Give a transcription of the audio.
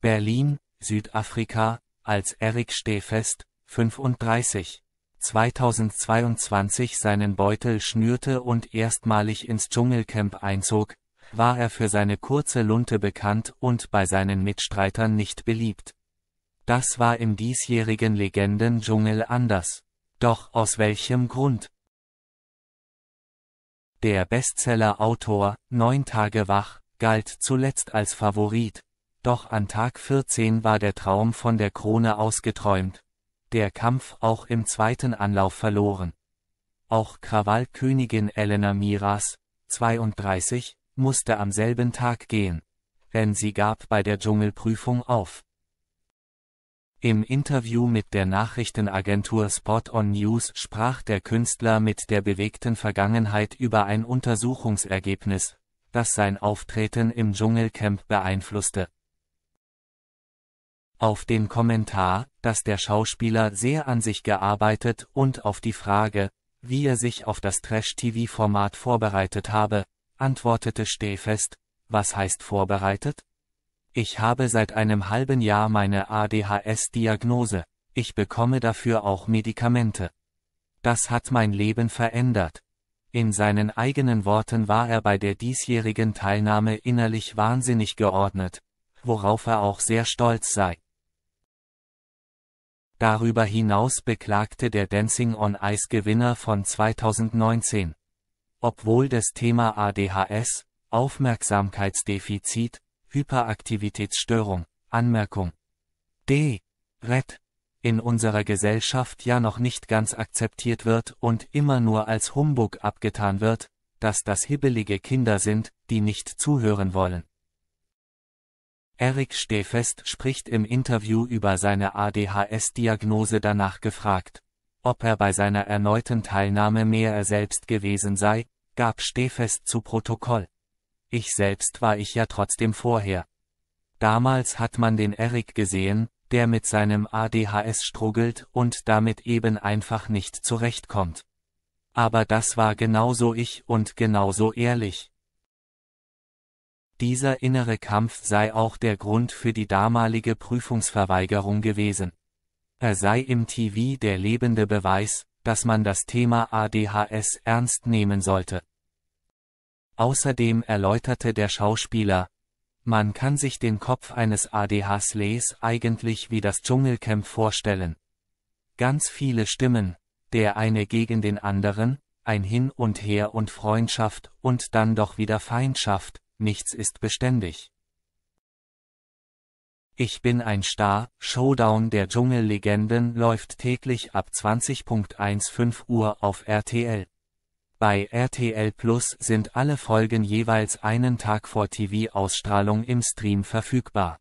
Berlin, Südafrika, als Eric Stehfest, 35, 2022 seinen Beutel schnürte und erstmalig ins Dschungelcamp einzog, war er für seine kurze Lunte bekannt und bei seinen Mitstreitern nicht beliebt. Das war im diesjährigen Legenden-Dschungel anders. Doch aus welchem Grund? Der Bestseller-Autor, Neun Tage wach, galt zuletzt als Favorit, doch an Tag 14 war der Traum von der Krone ausgeträumt. Der Kampf auch im zweiten Anlauf verloren. Auch Krawallkönigin Elena Miras, 32, musste am selben Tag gehen. Denn sie gab bei der Dschungelprüfung auf. Im Interview mit der Nachrichtenagentur Spot on News sprach der Künstler mit der bewegten Vergangenheit über ein Untersuchungsergebnis, das sein Auftreten im Dschungelcamp beeinflusste. Auf den Kommentar, dass der Schauspieler sehr an sich gearbeitet und auf die Frage, wie er sich auf das Trash-TV-Format vorbereitet habe, antwortete Stehfest, was heißt vorbereitet? Ich habe seit einem halben Jahr meine ADHS-Diagnose, ich bekomme dafür auch Medikamente. Das hat mein Leben verändert. In seinen eigenen Worten war er bei der diesjährigen Teilnahme innerlich wahnsinnig geordnet, worauf er auch sehr stolz sei. Darüber hinaus beklagte der Dancing on Ice Gewinner von 2019. Obwohl das Thema ADHS, Aufmerksamkeitsdefizit, Hyperaktivitätsstörung, Anmerkung D. Red in unserer Gesellschaft ja noch nicht ganz akzeptiert wird und immer nur als Humbug abgetan wird, dass das hibbelige Kinder sind, die nicht zuhören wollen. Eric Stehfest spricht im Interview über seine ADHS-Diagnose danach gefragt, ob er bei seiner erneuten Teilnahme mehr er selbst gewesen sei, gab Stehfest zu Protokoll. Ich selbst war ich ja trotzdem vorher. Damals hat man den Eric gesehen, der mit seinem ADHS struggelt und damit eben einfach nicht zurechtkommt. Aber das war genauso ich und genauso ehrlich. Dieser innere Kampf sei auch der Grund für die damalige Prüfungsverweigerung gewesen. Er sei im TV der lebende Beweis, dass man das Thema ADHS ernst nehmen sollte. Außerdem erläuterte der Schauspieler, man kann sich den Kopf eines ADHSLs eigentlich wie das Dschungelcamp vorstellen. Ganz viele Stimmen, der eine gegen den anderen, ein Hin und Her und Freundschaft und dann doch wieder Feindschaft, nichts ist beständig. Ich bin ein Star, Showdown der Dschungellegenden läuft täglich ab 20.15 Uhr auf RTL. Bei RTL Plus sind alle Folgen jeweils einen Tag vor TV-Ausstrahlung im Stream verfügbar.